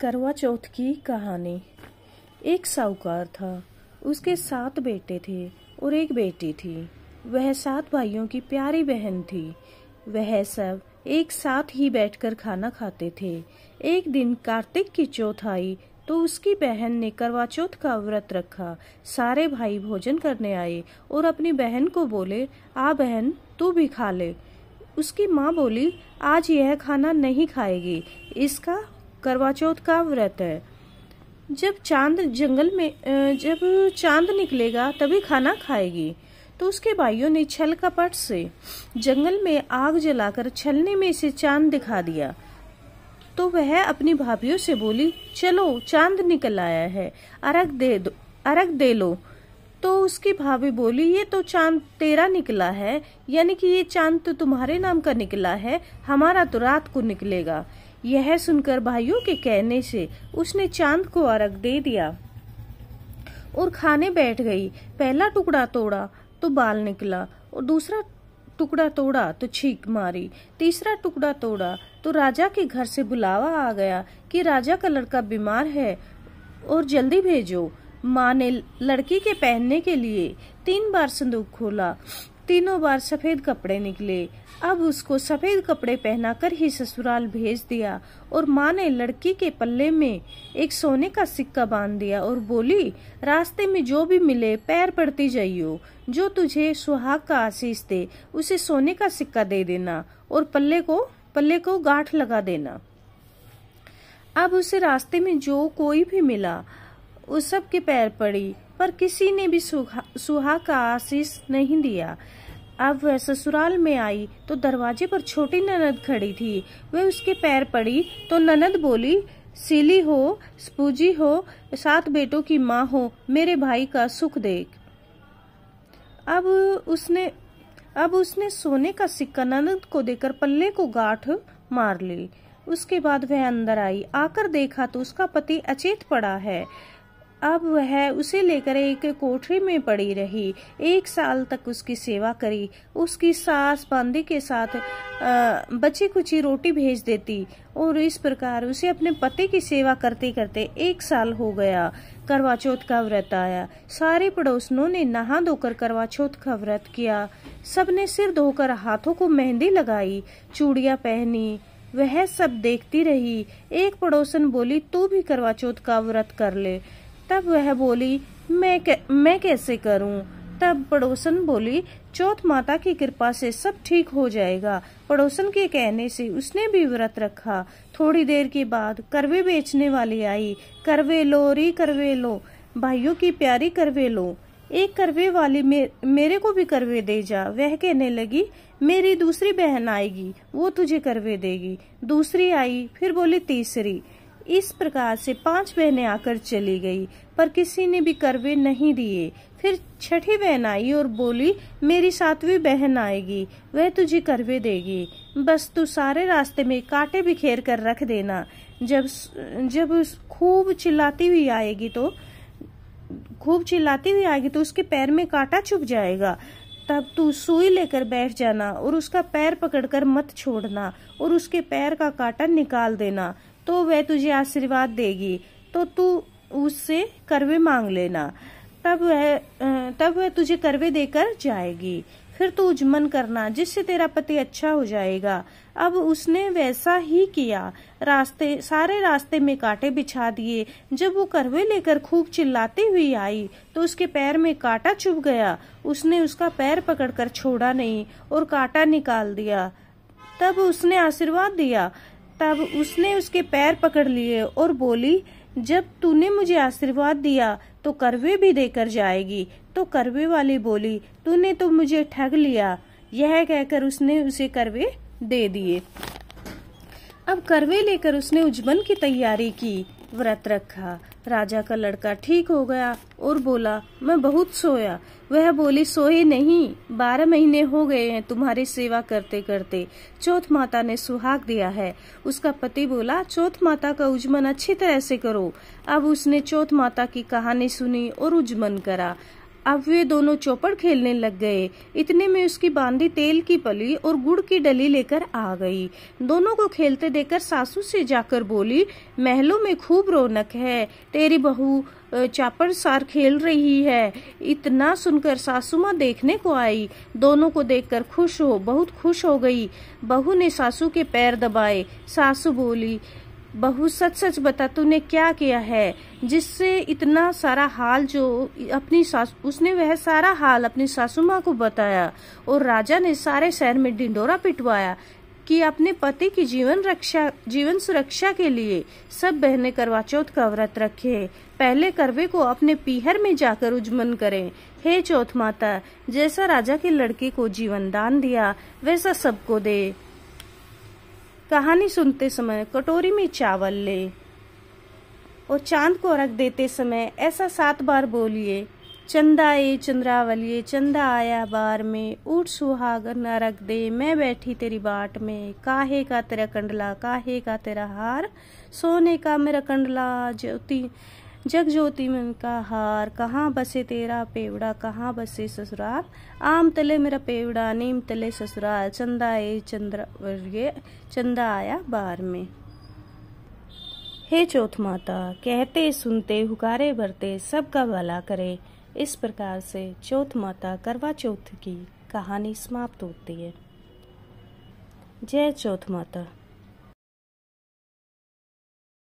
करवा चौथ की कहानी एक साहूकार था उसके सात बेटे थे और एक बेटी थी वह सात भाइयों की प्यारी बहन थी वह सब एक साथ ही बैठकर खाना खाते थे एक दिन कार्तिक की चौथ आई तो उसकी बहन ने करवा चौथ का व्रत रखा सारे भाई भोजन करने आए और अपनी बहन को बोले आ बहन तू भी खा ले उसकी माँ बोली आज यह खाना नहीं खाएगी इसका करवा चौथ का व्रत है जब चांद जंगल में जब चांद निकलेगा तभी खाना खाएगी तो उसके भाइयों ने छल कपट से जंगल में आग जलाकर छलने में से चांद दिखा दिया तो वह अपनी भाभी से बोली चलो चांद निकल आया है अरग दे दो अरग दे लो तो उसकी भाभी बोली ये तो चांद तेरा निकला है यानी कि ये चांद तो तुम्हारे नाम का निकला है हमारा तो रात को निकलेगा यह सुनकर भाइयों के कहने से उसने चांद को अर्घ दे दिया और खाने बैठ गई पहला टुकड़ा तोड़ा तो बाल निकला और दूसरा टुकड़ा तोड़ा तो छीक मारी तीसरा टुकड़ा तोड़ा तो राजा के घर से बुलावा आ गया कि राजा का लड़का बीमार है और जल्दी भेजो माँ ने लड़की के पहनने के लिए तीन बार संदूक खोला तीनों बार सफेद कपड़े निकले अब उसको सफेद कपड़े पहनाकर ही ससुराल भेज दिया और माँ ने लड़की के पल्ले में एक सोने का सिक्का बांध दिया और बोली रास्ते में जो भी मिले पैर पड़ती जाइयो जो तुझे सुहाग का आशीष दे उसे सोने का सिक्का दे देना और पल्ले को पल्ले को गांठ लगा देना अब उसे रास्ते में जो कोई भी मिला उस सब के पैर पड़ी पर किसी ने भी सुहा का आशीष नहीं दिया अब वह ससुराल में आई तो दरवाजे पर छोटी ननद खड़ी थी वह उसके पैर पड़ी तो ननद बोली सिली हो स्पूजी हो सात बेटों की माँ हो मेरे भाई का सुख देख अब उसने अब उसने सोने का सिक्का ननद को देकर पल्ले को गांठ मार ली उसके बाद वह अंदर आई आकर देखा तो उसका पति अचेत पड़ा है अब वह उसे लेकर एक कोठरी में पड़ी रही एक साल तक उसकी सेवा करी उसकी सास बांदी के साथ बची कुची रोटी भेज देती और इस प्रकार उसे अपने पति की सेवा करते करते एक साल हो गया करवा चौथ का व्रत आया सारे पड़ोसनों ने नहा धोकर करवा चौथ का व्रत किया सबने सिर धोकर हाथों को मेहंदी लगाई चूड़िया पहनी वह सब देखती रही एक पड़ोसन बोली तू भी करवा चौथ का व्रत कर ले तब वह बोली मैं कै, मैं कैसे करूं तब पड़ोसन बोली चौथ माता की कृपा से सब ठीक हो जाएगा पड़ोसन के कहने से उसने भी व्रत रखा थोड़ी देर के बाद करवे बेचने वाली आई करवे लो री करवे लो भाइयों की प्यारी करवे लो एक करवे वाली मे, मेरे को भी करवे दे जा वह कहने लगी मेरी दूसरी बहन आएगी वो तुझे करवे देगी दूसरी आई फिर बोली तीसरी इस प्रकार से पांच बहनें आकर चली गई पर किसी ने भी करवे नहीं दिए फिर छठी बहन आई और बोली मेरी सातवीं बहन आएगी वह तुझे करवे देगी बस तू सारे रास्ते में कांटे बिखेर कर रख देना जब जब खूब चिल्लाती हुई आएगी तो खूब चिल्लाती हुई आएगी तो उसके पैर में कांटा चुभ जाएगा तब तू सुई लेकर बैठ जाना और उसका पैर पकड़कर मत छोड़ना और उसके पैर का कांटा निकाल देना तो वह तुझे आशीर्वाद देगी तो तू उससे करवे मांग लेना तब वह तब वह तुझे करवे देकर जाएगी फिर तू उजमन करना जिससे तेरा पति अच्छा हो जाएगा अब उसने वैसा ही किया रास्ते सारे रास्ते में कांटे बिछा दिए जब वो करवे लेकर खूब चिल्लाती हुई आई तो उसके पैर में कांटा चुभ गया उसने उसका पैर पकड़कर छोड़ा नहीं और कांटा निकाल दिया तब उसने आशीर्वाद दिया तब उसने उसके पैर पकड़ लिए और बोली जब तूने मुझे आशीर्वाद दिया तो करवे भी देकर जाएगी तो करवे वाली बोली तूने तो मुझे ठग लिया यह कहकर उसने उसे करवे दे दिए अब करवे लेकर उसने उज्जवल की तैयारी की व्रत रखा राजा का लड़का ठीक हो गया और बोला मैं बहुत सोया वह बोली सोए नहीं बारह महीने हो गए हैं तुम्हारी सेवा करते करते चौथ माता ने सुहाग दिया है उसका पति बोला चौथ माता का उजमन अच्छी तरह से करो अब उसने चौथ माता की कहानी सुनी और उजमन करा अब वे दोनों चौपड़ खेलने लग गए इतने में उसकी बांधी तेल की पली और गुड़ की डली लेकर आ गई दोनों को खेलते देखकर सासू से जाकर बोली महलों में खूब रौनक है तेरी बहू चापड़ सार खेल रही है इतना सुनकर सासू माँ देखने को आई दोनों को देखकर खुश हो बहुत खुश हो गई बहू ने सासू के पैर दबाए सासू बोली बहू सच सच बता तूने क्या किया है जिससे इतना सारा हाल जो अपनी सास उसने वह सारा हाल अपनी सासू माँ को बताया और राजा ने सारे शहर में डिंडोरा पिटवाया कि अपने पति की जीवन रक्षा जीवन सुरक्षा के लिए सब बहने करवा चौथ का व्रत रखे पहले करवे को अपने पीहर में जाकर उज्मन करें हे चौथ माता जैसा राजा के लड़के को जीवन दान दिया वैसा सबको दे कहानी सुनते समय कटोरी में चावल ले और चांद को अर्घ देते समय ऐसा सात बार बोलिए चंदा ए चंद्रावलिए चंदा आया बार में ऊट सुहागर न रख दे मैं बैठी तेरी बाट में काहे का तेरा कंडला काहे का तेरा हार सोने का मेरा कंडला ज्योति जग ज्योति में का हार कहाँ बसे तेरा पेवड़ा कहाँ बसे ससुराल आम तले मेरा पेवड़ा नीम तले ससुराल चंदा ए चंद्र ये चंदा आया बार में हे चौथ माता कहते सुनते हुकारे भरते सबका भला करे इस प्रकार से चौथ माता करवा चौथ की कहानी समाप्त होती है जय चौथ माता